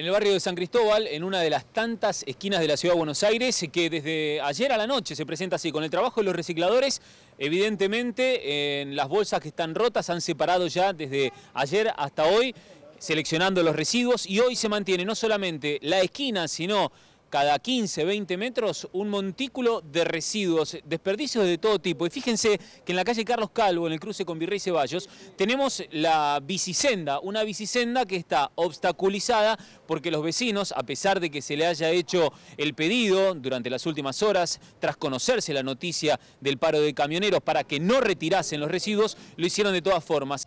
en el barrio de San Cristóbal, en una de las tantas esquinas de la ciudad de Buenos Aires, que desde ayer a la noche se presenta así. Con el trabajo de los recicladores, evidentemente, en las bolsas que están rotas han separado ya desde ayer hasta hoy, seleccionando los residuos y hoy se mantiene no solamente la esquina, sino cada 15, 20 metros, un montículo de residuos, desperdicios de todo tipo. Y fíjense que en la calle Carlos Calvo, en el cruce con Virrey Ceballos, tenemos la bicisenda, una bicisenda que está obstaculizada porque los vecinos, a pesar de que se le haya hecho el pedido durante las últimas horas, tras conocerse la noticia del paro de camioneros para que no retirasen los residuos, lo hicieron de todas formas.